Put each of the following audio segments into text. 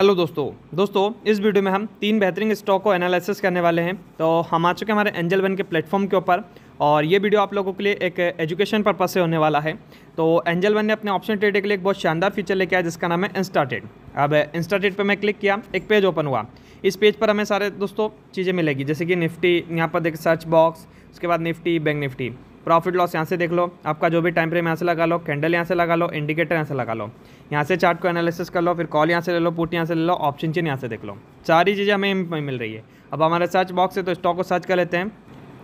hello दोस्तों दोस्तों इस वीडियो में हम तीन बेहतरीन स्टॉक को एनालिसिस करने वाले हैं तो हम आ चुके हैं हमारे एंजल वन के प्लेटफॉर्म के ऊपर और ये वीडियो आप लोगों के लिए एक एजुकेशन पर्पज से होने वाला है तो एंजल वन ने अपने ऑप्शन ट्रेडिंग के लिए एक बहुत शानदार फीचर लेके आया जिसका नाम है इंस्टाटेड अब इंस्टाटेड पर मैं क्लिक किया एक पेज ओपन हुआ इस पेज पर हमें सारे दोस्तों चीज़ें मिलेगी जैसे कि निफ्टी यहाँ पर देख सर्च बॉक्स उसके बाद Nifty bank Nifty profit loss यहाँ से देख लो आपका जो भी टाइम फ्रेम यहाँ से लगा लो कैंडल यहाँ से लगा लो इंडिकेटर यहाँ से लगा लो यहाँ से चार्ट को एनालिसिस कर लो फिर कॉल यहाँ से ले लो पुट यहाँ से ले लो ऑप्शन चेन यहाँ से देख लो सारी चीज़ें हमें मिल रही है अब हमारे सर्च बॉक्स है तो स्टॉक को सर्च कर लेते हैं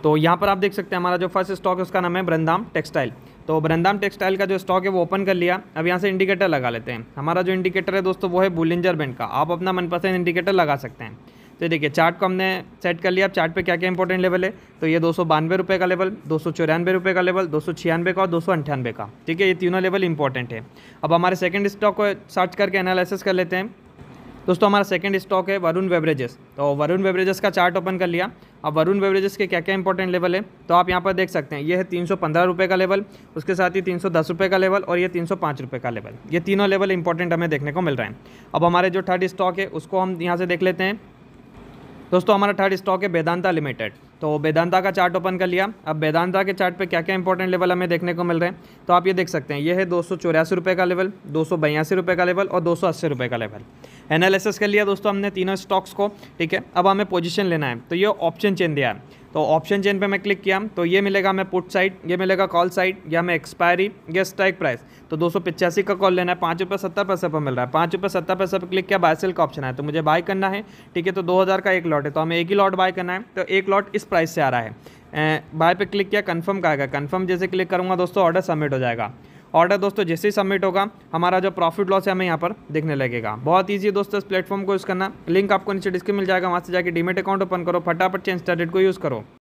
तो यहाँ पर आप देख सकते हैं हमारा जो फर्स्ट स्टॉक है उसका नाम है ब्रंदाम टेक्सटाइल तो ब्रंदाम टेक्सटाइल का जो स्टॉक है वो ओपन कर लिया अब यहाँ से इंडिकेटर लगा लेते हैं हमारा जो इंडिकेटर है दोस्तों वो है बुलिंजर बैंड का आप अपना मनपसंद इंडिकेटर लगा सकते हैं तो ये देखिए चार्ट को हमने सेट कर लिया अब चार्ट पे क्या क्या इंपॉर्टेंट लेवल है तो ये दो सौ बानवे रुपये का लेवल दो सौ चौरानवे रुपये का लेवल दो सौ छियानवे का और दो सौ अंठानवे का ठीक है ये तीनों लेवल इंपॉर्टेंट है अब हमारे सेकंड स्टॉक को सर्च करके एनालिसिस कर लेते हैं दोस्तों हमारा सेकंड स्टॉक है वरुण बेवरेजेस तो वरुण बेवरेजेस का चार्ट ओपन कर लिया अब वरुण बेवरेजेस के क्या क्या इंपॉर्टेंट लेवल है तो आप यहाँ पर देख सकते हैं ये है तीन सौ का लेवल उसके साथ ही तीन सौ का लेवल और ये तीन सौ का लेवल ये तीनों लेवल इंपॉर्टेंट हमें देखने को मिल रहा है अब हमारे जो थर्ड स्टॉक है उसको हम यहाँ से देख लेते हैं दोस्तों हमारा थर्ड स्टॉक है वेदांता लिमिटेड तो वेदांता का चार्ट ओपन कर लिया अब वेदांता के चार्ट पे क्या क्या इंपॉर्टेंट लेवल हमें देखने को मिल रहे हैं तो आप ये देख सकते हैं ये है दो सौ का लेवल दो सौ का लेवल और दो सौ का लेवल एनालिसिस कर लिया दोस्तों हमने तीनों स्टॉक्स को ठीक है अब हमें पोजिशन लेना है तो ये ऑप्शन चेंज दिया है तो ऑप्शन चेन पे मैं क्लिक किया तो ये मिलेगा हमें पुट साइड ये मिलेगा कॉल साइड या हमें एक्सपायरी या स्ट्राइक प्राइस तो दो का कॉल लेना है पाँच रुपये सत्तर पैसे पर मिल रहा है पाँच रुपये सत्तर पैसे पर क्लिक किया बाय सेल का ऑप्शन है तो मुझे बाय करना है ठीक है तो दो का एक लॉट है तो हमें एक ही लॉट बाय करना है तो एक लॉट इस प्राइस से आ रहा है बाय पे क्लिक किया कन्फर्म का आएगा कन्फर्म जैसे क्लिक करूँगा दोस्तों ऑर्डर सबमिट हो जाएगा ऑर्डर दोस्तों जैसे ही सबमिट होगा हमारा जो प्रॉफिट लॉस है हमें यहाँ पर देखने लगेगा बहुत ईजी है दोस्तों इस प्लेटफॉर्म को यूज़ करना लिंक आपको नीचे डिस्क्रिप मिल जाएगा वहाँ से जाकर डीमेट अकाउंट ओपन करो फटाफट चेंज डेट को यूज़ करो